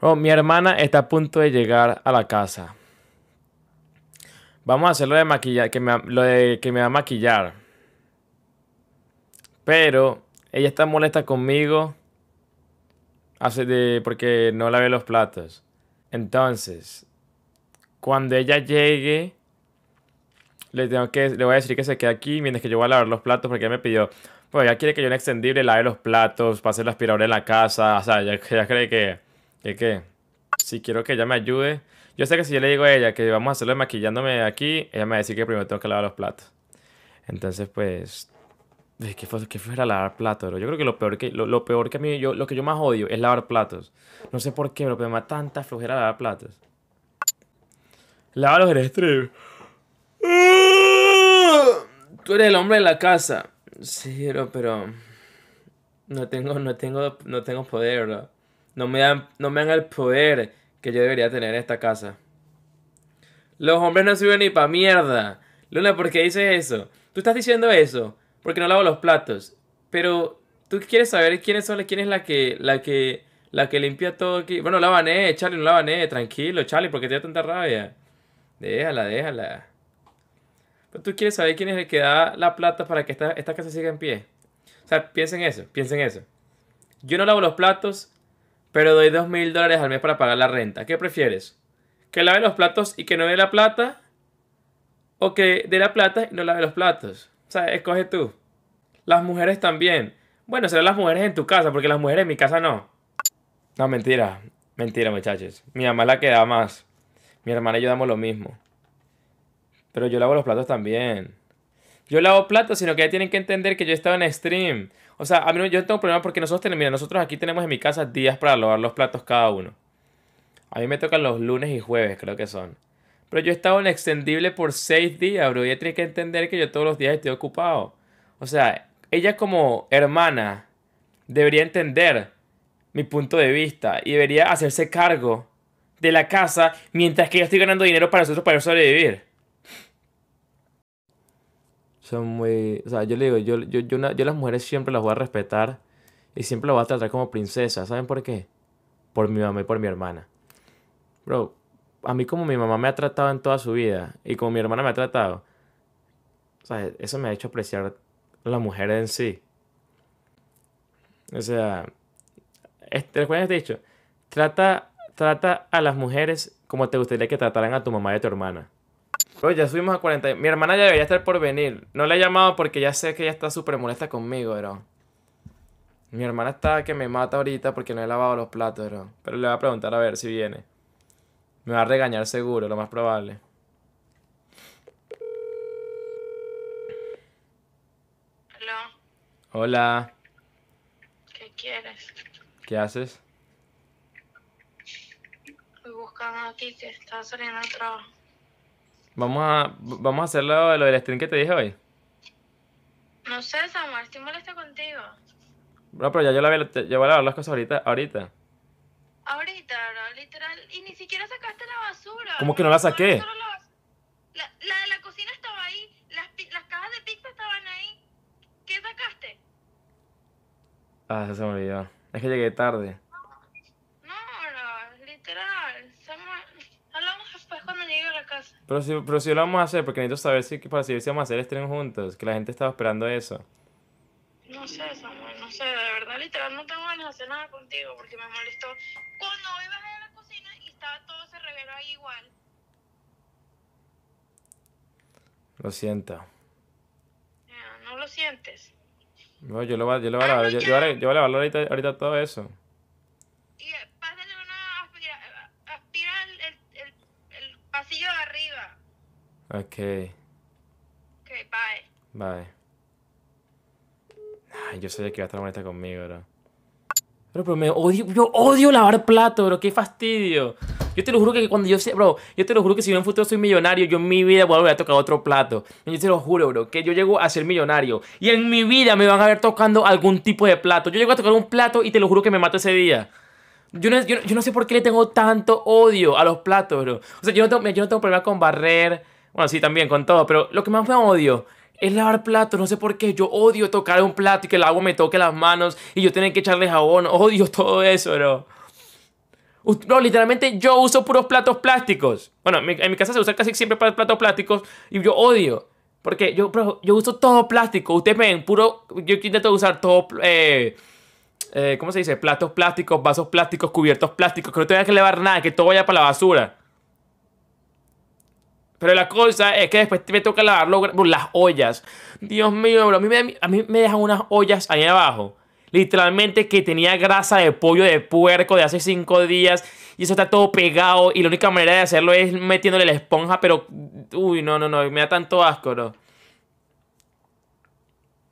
Oh, mi hermana está a punto de llegar a la casa. Vamos a hacer lo de maquillar, que me, lo de que me va a maquillar. Pero ella está molesta conmigo hace de, porque no lave los platos. Entonces, cuando ella llegue, le, tengo que, le voy a decir que se quede aquí mientras que yo voy a lavar los platos porque ella me pidió, bueno, ella quiere que yo en extendible lave los platos, pase la aspiradora en la casa, o sea, ya ella cree que ¿Y qué? Si quiero que ella me ayude. Yo sé que si yo le digo a ella que vamos a hacerlo maquillándome aquí, ella me va a decir que primero tengo que lavar los platos. Entonces, pues. ¿Qué fue, qué fue lavar platos? Bro? Yo creo que lo peor que, lo, peor que a mí, yo, lo que yo más odio es lavar platos. No sé por qué, pero me da tanta flojera lavar platos. Lava los stream ¡Ah! Tú eres el hombre de la casa. Sí, pero. No tengo, no tengo, no tengo poder, no me dan, no me dan el poder que yo debería tener en esta casa. Los hombres no sirven ni pa' mierda. Luna, ¿por qué dices eso? Tú estás diciendo eso porque no lavo los platos. Pero tú quieres saber quiénes son, quién es la que, la que, la que limpia todo aquí. Bueno, la bané, Charlie, no la Tranquilo, Charlie, porque te da tanta rabia. Déjala, déjala. Pero tú quieres saber quién es el que da la plata para que esta, esta casa siga en pie. O sea, piensen eso, piensen eso. Yo no lavo los platos pero doy dos mil dólares al mes para pagar la renta. ¿Qué prefieres? ¿Que lave los platos y que no dé la plata? ¿O que dé la plata y no lave los platos? O sea, escoge tú. Las mujeres también. Bueno, serán las mujeres en tu casa, porque las mujeres en mi casa no. No, mentira. Mentira, muchachos. Mi mamá la queda más. Mi hermana y yo damos lo mismo. Pero yo lavo los platos también yo lavo platos, sino que ya tienen que entender que yo estaba en stream. O sea, a mí no, yo no tengo problema porque nosotros tenemos, mira, nosotros aquí tenemos en mi casa días para lavar los platos cada uno. A mí me tocan los lunes y jueves, creo que son. Pero yo he estado en extendible por seis días, bro. Ella tiene que entender que yo todos los días estoy ocupado. O sea, ella como hermana debería entender mi punto de vista y debería hacerse cargo de la casa mientras que yo estoy ganando dinero para nosotros para sobrevivir son muy... O sea, yo le digo, yo, yo, las mujeres siempre las voy a respetar y siempre las voy a tratar como princesa. ¿Saben por qué? Por mi mamá y por mi hermana. Bro, a mí como mi mamá me ha tratado en toda su vida y como mi hermana me ha tratado, o sea, eso me ha hecho apreciar a mujeres en sí. O sea, este, recuerden dicho, trata, trata a las mujeres como te gustaría que trataran a tu mamá y a tu hermana. Oye, ya subimos a 40. Mi hermana ya debería estar por venir. No le he llamado porque ya sé que ella está súper molesta conmigo, bro. Mi hermana está que me mata ahorita porque no he lavado los platos, bro. Pero le voy a preguntar a ver si viene. Me va a regañar seguro, lo más probable. Hola. ¿Qué quieres? ¿Qué haces? Estoy buscando aquí que está saliendo de trabajo. Vamos a, vamos a hacer lo, lo del stream que te dije hoy. No sé, Samuel, estoy molesta contigo. No, pero ya yo, la, yo voy a lavar las cosas ahorita. Ahorita, ahorita bro, literal. Y ni siquiera sacaste la basura. ¿Cómo que no la saqué? la, de la cocina estaba ahí. Las, las cajas de pizza estaban ahí. ¿Qué sacaste? Ah, se me olvidó. Es que llegué tarde. Pero si pero lo vamos a hacer, porque necesito saber si para si vamos a hacer el estreno juntos, que la gente estaba esperando eso. No sé, Samuel, no sé, de verdad, literal, no tengo ganas de hacer nada contigo, porque me molestó. Cuando iba a la cocina y estaba todo ese reguero ahí igual. Lo siento. No, no lo sientes. No, yo lo, ah, yo voy a yo, voy a ahorita todo eso. arriba. Ok. Ok, bye. Bye. Ay, yo sé que va a estar molesta conmigo, bro. pero me odio, yo odio lavar plato, bro, qué fastidio. Yo te lo juro que cuando yo sé, bro, yo te lo juro que si yo en futuro soy millonario, yo en mi vida voy a a tocar otro plato. Yo te lo juro, bro, que yo llego a ser millonario y en mi vida me van a ver tocando algún tipo de plato. Yo llego a tocar un plato y te lo juro que me mato ese día. Yo no, sé por qué le tengo tanto odio a los platos, bro. O sea, yo no tengo, yo tengo problema con barrer. Bueno, sí, también con todo, pero lo que más me odio es lavar platos, no sé por qué. Yo odio tocar un plato y que el agua me toque las manos y yo tener que echarle jabón. Odio todo eso, bro. No, literalmente yo uso puros platos plásticos. Bueno, en mi casa se usa casi siempre platos plásticos y yo odio. Porque yo, bro, yo uso todo plástico. Ustedes ven, puro. Yo intento usar todo. Eh, eh, ¿cómo se dice? Platos plásticos, vasos plásticos, cubiertos plásticos, que no tenga que lavar nada, que todo vaya para la basura. Pero la cosa es que después me toca lavar las ollas. Dios mío, a mí, me, a mí me dejan unas ollas ahí abajo. Literalmente que tenía grasa de pollo de puerco de hace cinco días. Y eso está todo pegado. Y la única manera de hacerlo es metiéndole la esponja. Pero, uy, no, no, no. Me da tanto asco, bro.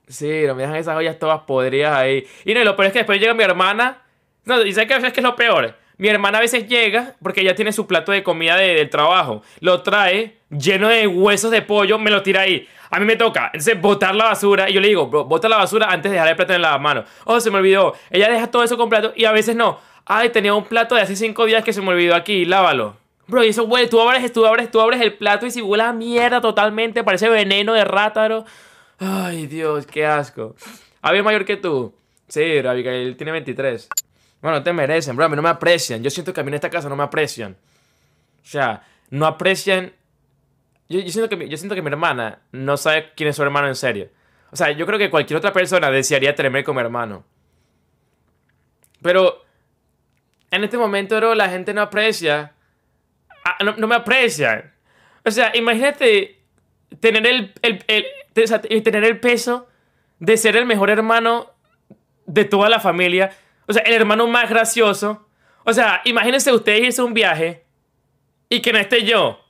Sí, no me dejan esas ollas todas podridas ahí. Y no, y lo peor es que después llega mi hermana. No, y ¿sabes qué es, que es lo peor? Mi hermana a veces llega porque ella tiene su plato de comida del trabajo. Lo trae lleno de huesos de pollo, me lo tira ahí. A mí me toca, entonces, botar la basura. Y yo le digo, bro, bota la basura antes de dejar el plato en la mano. Oh, se me olvidó. Ella deja todo eso completo y a veces no. Ay, tenía un plato de hace cinco días que se me olvidó aquí, lávalo. Bro, y eso huele, tú abres, tú abres, tú abres el plato y si huele a mierda totalmente, parece veneno de rátaro. Ay, Dios, qué asco. ¿Había mayor que tú? Sí, Abigail tiene 23. Bueno, te merecen, bro. A mí no me aprecian. Yo siento que a mí en esta casa no me aprecian. O sea, no aprecian. Yo, siento, que, yo siento que mi hermana no sabe quién es su hermano en serio. O sea, yo creo que cualquier otra persona desearía tenerme como hermano. Pero en este momento, bro, la gente no aprecia. Ah, no, me aprecian. O sea, imagínate tener el, y tener el peso de ser el mejor hermano de toda la familia. O sea, el hermano más gracioso. O sea, imagínense ustedes irse a un viaje y que no esté yo.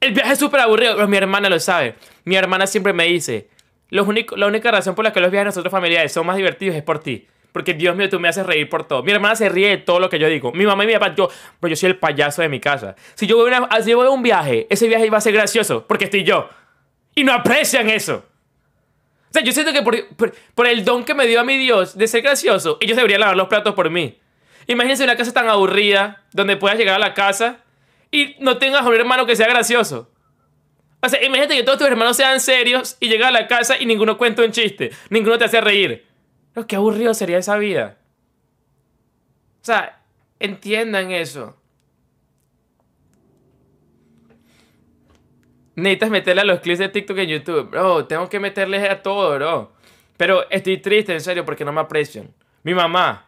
El viaje es súper aburrido, pero mi hermana lo sabe. Mi hermana siempre me dice, los único, la única razón por la que los viajes de nosotros familiares son más divertidos es por ti. Porque Dios mío, tú me haces reír por todo. Mi hermana se ríe de todo lo que yo digo. Mi mamá y mi papá, yo, pero pues yo soy el payaso de mi casa. Si yo voy, si yo voy a un viaje, ese viaje va a ser gracioso, porque estoy yo. Y no aprecian eso. O sea, yo siento que por, el don que me dio a mi Dios de ser gracioso, ellos deberían lavar los platos por mí. Imagínense una casa tan aburrida, donde puedas llegar a la casa y no tengas un hermano que sea gracioso. O sea, imagínate que todos tus hermanos sean serios y llegas a la casa y ninguno cuenta un chiste, ninguno te hace reír. qué aburrido sería esa vida. O sea, entiendan eso. necesitas meterle a los clips de TikTok en YouTube. Bro, tengo que meterles a todo, bro. Pero estoy triste, en serio, porque no me aprecian. Mi mamá.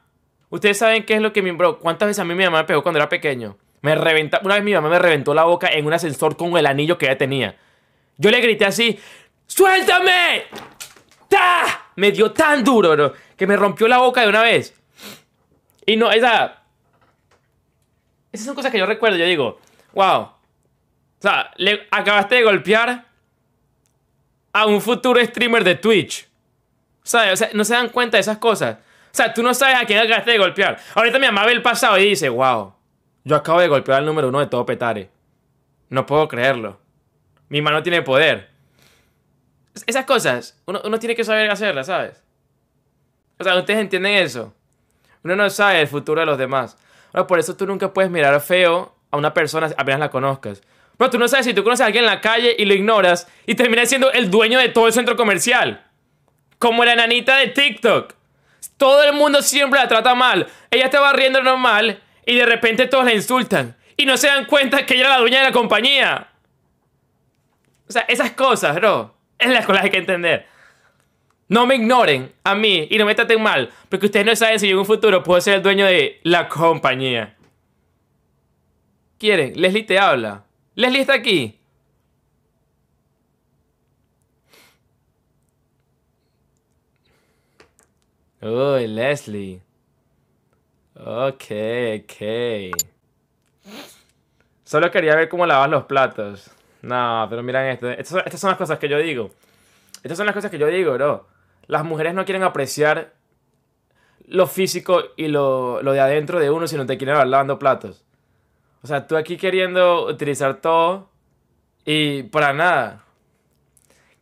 Ustedes saben qué es lo que mi bro. ¿Cuántas veces a mí mi mamá me pegó cuando era pequeño? Me reventa, una vez mi mamá me reventó la boca en un ascensor con el anillo que ella tenía. Yo le grité así, ¡suéltame! ¡Ta! Me dio tan duro, bro, que me rompió la boca de una vez. Y no, esa... Esas son cosas que yo recuerdo, yo digo, wow, o sea, le acabaste de golpear a un futuro streamer de Twitch. ¿Sabes? O sea, no se dan cuenta de esas cosas. O sea, tú no sabes a quién acabaste de golpear. Ahorita mi mamá ve el pasado y dice, wow, yo acabo de golpear al número uno de todo Petare. No puedo creerlo. Mi mano tiene poder. Esas cosas, uno, tiene que saber hacerlas, ¿sabes? O sea, ustedes entienden eso. Uno no sabe el futuro de los demás. por eso tú nunca puedes mirar feo a una persona apenas la conozcas. Pero tú no sabes si tú conoces a alguien en la calle y lo ignoras y terminas siendo el dueño de todo el centro comercial. Como la nanita de TikTok. Todo el mundo siempre la trata mal. Ella estaba riendo normal y de repente todos la insultan. Y no se dan cuenta que ella es la dueña de la compañía. O sea, esas cosas, bro. Es las cosas que hay que entender. No me ignoren a mí y no me traten mal, porque ustedes no saben si yo en un futuro puedo ser el dueño de la compañía. ¿Quieren? Leslie te habla. Leslie está aquí. Uy, Leslie. Ok, ok. Solo quería ver cómo lavas los platos. No, pero miran esto. Estas, son las cosas que yo digo. Estas son las cosas que yo digo, bro. Las mujeres no quieren apreciar lo físico y lo, de adentro de uno, sino te quieren ver lavando platos. O sea, tú aquí queriendo utilizar todo y para nada.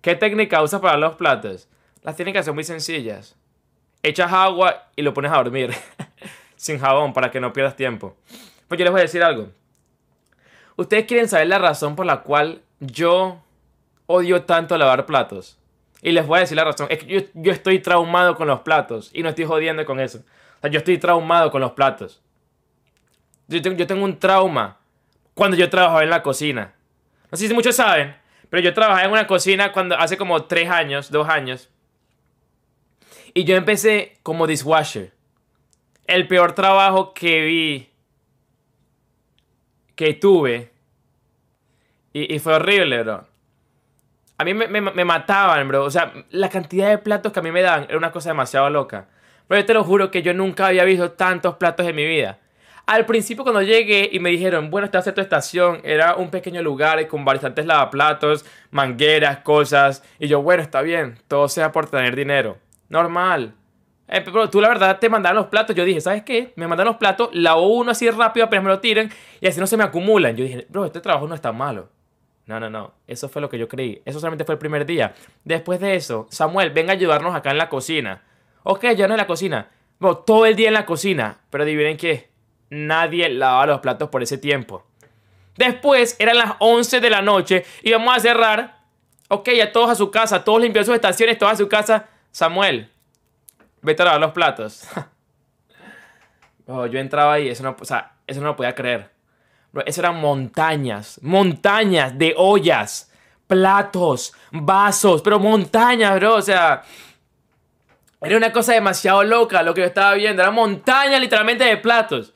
¿Qué técnica usas para los platos? Las técnicas son muy sencillas. Echas agua y lo pones a dormir. Sin jabón, para que no pierdas tiempo. Pues yo les voy a decir algo. Ustedes quieren saber la razón por la cual yo odio tanto lavar platos. Y les voy a decir la razón. Es que yo, yo estoy traumado con los platos. Y no estoy jodiendo con eso. O sea, yo estoy traumado con los platos. Yo tengo, un trauma cuando yo trabajaba en la cocina. No sé si muchos saben, pero yo trabajaba en una cocina cuando, hace como tres años, dos años. Y yo empecé como dishwasher. El peor trabajo que vi, que tuve. Y, fue horrible, bro. A mí me, me, mataban, bro. O sea, la cantidad de platos que a mí me daban era una cosa demasiado loca. Pero yo te lo juro que yo nunca había visto tantos platos en mi vida. Al principio cuando llegué y me dijeron, bueno, esta es tu estación, era un pequeño lugar con bastantes lavaplatos, mangueras, cosas. Y yo, bueno, está bien, todo sea por tener dinero. Normal. Eh, pero tú la verdad te mandaron los platos. Yo dije, ¿sabes qué? Me mandaron los platos, lavo uno así rápido apenas me lo tiran y así no se me acumulan. Yo dije, bro, este trabajo no está malo. No, no, no. Eso fue lo que yo creí. Eso solamente fue el primer día. Después de eso, Samuel, venga a ayudarnos acá en la cocina. Ok, ya no en la cocina. Bueno, todo el día en la cocina. Pero adivinen qué nadie lavaba los platos por ese tiempo. Después eran las 11 de la noche y vamos a cerrar. Ok, a todos a su casa, todos limpiaron sus estaciones, todos a su casa. Samuel, vete a lavar los platos. yo entraba ahí, eso no, o eso no lo podía creer. Eso eran montañas, montañas de ollas, platos, vasos, pero montañas, bro. O sea, era una cosa demasiado loca lo que yo estaba viendo. Era montaña literalmente de platos.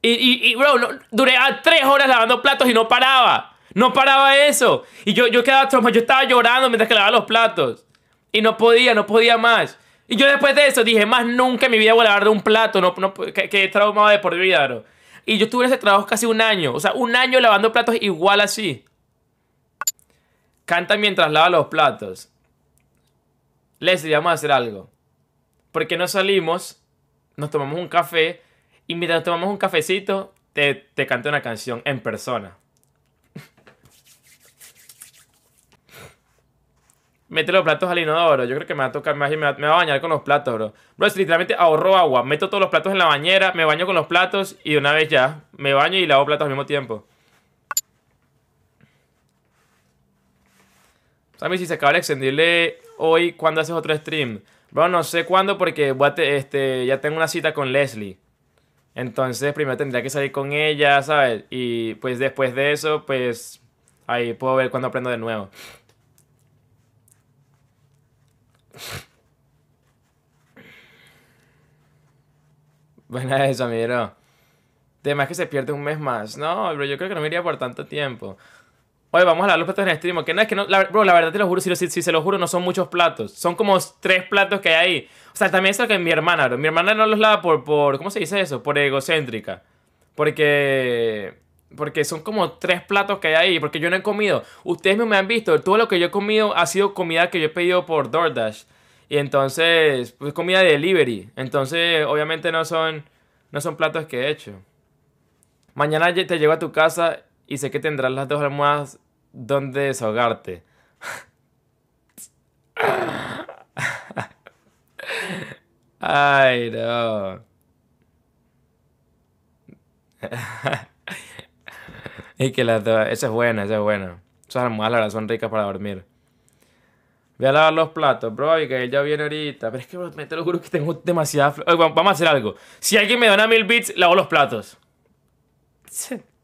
Y, y, bro, duré a tres horas lavando platos y no paraba. No paraba eso. Y yo, yo quedaba trauma, yo estaba llorando mientras que lavaba los platos. Y no podía, no podía más. Y yo después de eso dije, más nunca en mi vida voy a lavar de un plato, no, no, que, que traumado de por vida, bro. Y yo estuve en ese trabajo casi un año. O sea, un año lavando platos igual así. Canta mientras lava los platos. Leslie, vamos a hacer algo. Porque no salimos, nos tomamos un café y mientras tomamos un cafecito, te, te canto una canción en persona. Mete los platos al inodoro. Yo creo que me va a tocar más y me va, a bañar con los platos, bro. Bro, literalmente ahorro agua. Meto todos los platos en la bañera, me baño con los platos y de una vez ya. Me baño y lavo platos al mismo tiempo. Sammy, si se acaba de extenderle hoy, ¿cuándo haces otro stream? Bro, no sé cuándo porque este, ya tengo una cita con Leslie. Entonces primero tendría que salir con ella, ¿sabes? Y pues después de eso, pues ahí puedo ver cuando aprendo de nuevo. Bueno, eso, miro. es que se pierde un mes más. No, pero yo creo que no me iría por tanto tiempo. Oye, vamos a lavar los platos en el stream. Que no es que no. bro, la verdad te lo juro, si, se lo juro, no son muchos platos. Son como tres platos que hay ahí. O sea, también es lo que mi hermana, bro. Mi hermana no los lava por. ¿Cómo se dice eso? Por egocéntrica. Porque. Porque son como tres platos que hay ahí. Porque yo no he comido. Ustedes no me han visto. Todo lo que yo he comido ha sido comida que yo he pedido por DoorDash. Y entonces. Pues comida de delivery. Entonces, obviamente no son. No son platos que he hecho. Mañana te llego a tu casa y sé que tendrás las dos almohadas donde desahogarte. Ay, no. y que las dos, esa es buena, esa es buena. Esas almohadas, la verdad, son ricas para dormir. Voy a lavar los platos, bro, él ya viene ahorita. Pero es que, bro, te lo juro que tengo demasiada... vamos a hacer algo. Si alguien me dona mil bits, lavo los platos.